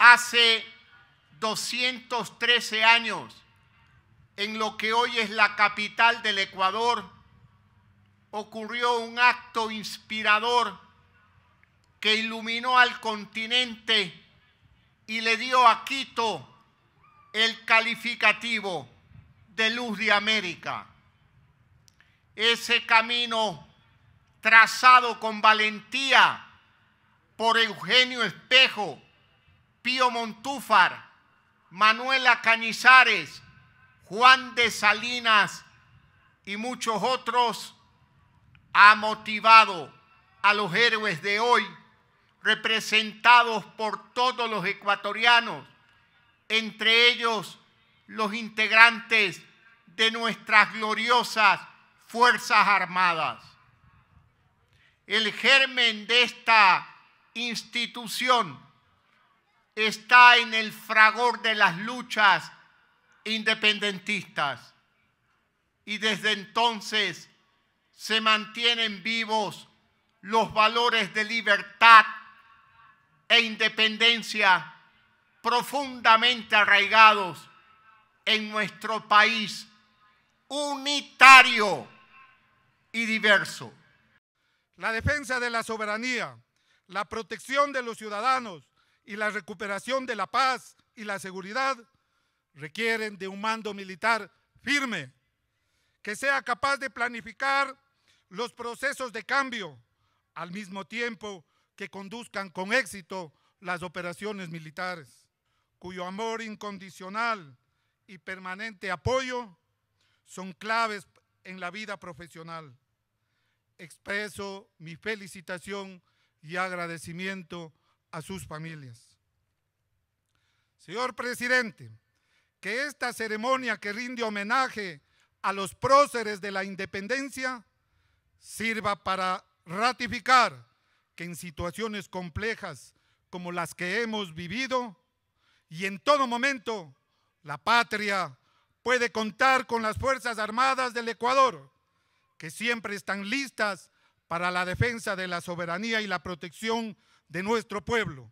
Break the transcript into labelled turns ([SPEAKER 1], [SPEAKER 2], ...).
[SPEAKER 1] hace 213 años, en lo que hoy es la capital del Ecuador, ocurrió un acto inspirador que iluminó al continente y le dio a Quito el calificativo de luz de América. Ese camino trazado con valentía por Eugenio Espejo, Pío Montúfar, Manuela Cañizares, Juan de Salinas y muchos otros, ha motivado a los héroes de hoy, representados por todos los ecuatorianos, entre ellos los integrantes de nuestras gloriosas Fuerzas Armadas. El germen de esta institución está en el fragor de las luchas independentistas. Y desde entonces se mantienen vivos los valores de libertad e independencia profundamente arraigados en nuestro país unitario y diverso.
[SPEAKER 2] La defensa de la soberanía, la protección de los ciudadanos, y la recuperación de la paz y la seguridad requieren de un mando militar firme, que sea capaz de planificar los procesos de cambio, al mismo tiempo que conduzcan con éxito las operaciones militares, cuyo amor incondicional y permanente apoyo son claves en la vida profesional. Expreso mi felicitación y agradecimiento a sus familias. Señor presidente, que esta ceremonia que rinde homenaje a los próceres de la independencia sirva para ratificar que en situaciones complejas como las que hemos vivido y en todo momento la patria puede contar con las Fuerzas Armadas del Ecuador, que siempre están listas para la defensa de la soberanía y la protección de nuestro pueblo.